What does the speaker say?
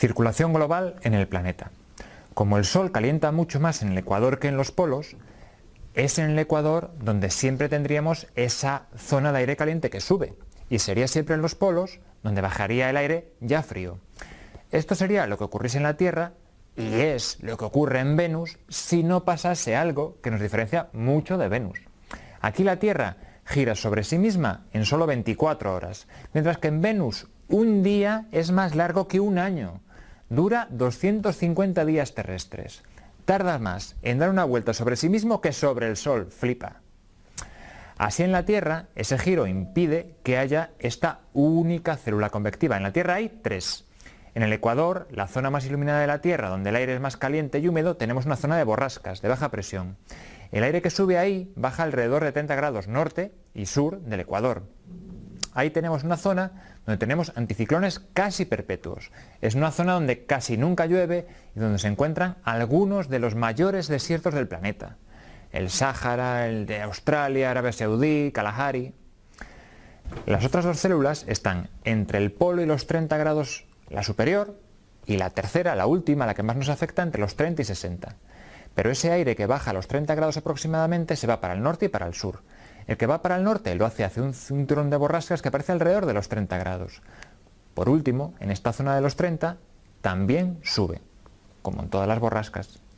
Circulación global en el planeta. Como el Sol calienta mucho más en el Ecuador que en los polos, es en el Ecuador donde siempre tendríamos esa zona de aire caliente que sube, y sería siempre en los polos donde bajaría el aire ya frío. Esto sería lo que ocurriese en la Tierra y es lo que ocurre en Venus si no pasase algo que nos diferencia mucho de Venus. Aquí la Tierra gira sobre sí misma en solo 24 horas, mientras que en Venus un día es más largo que un año dura 250 días terrestres. Tarda más en dar una vuelta sobre sí mismo que sobre el Sol, flipa. Así en la Tierra, ese giro impide que haya esta única célula convectiva. En la Tierra hay tres. En el Ecuador, la zona más iluminada de la Tierra, donde el aire es más caliente y húmedo, tenemos una zona de borrascas, de baja presión. El aire que sube ahí baja alrededor de 30 grados norte y sur del Ecuador ahí tenemos una zona donde tenemos anticiclones casi perpetuos. Es una zona donde casi nunca llueve y donde se encuentran algunos de los mayores desiertos del planeta. El Sáhara, el de Australia, Arabia Saudí, Kalahari. Las otras dos células están entre el polo y los 30 grados la superior y la tercera, la última, la que más nos afecta, entre los 30 y 60. Pero ese aire que baja a los 30 grados aproximadamente se va para el norte y para el sur. El que va para el norte lo hace hacia un cinturón de borrascas que aparece alrededor de los 30 grados. Por último, en esta zona de los 30 también sube, como en todas las borrascas.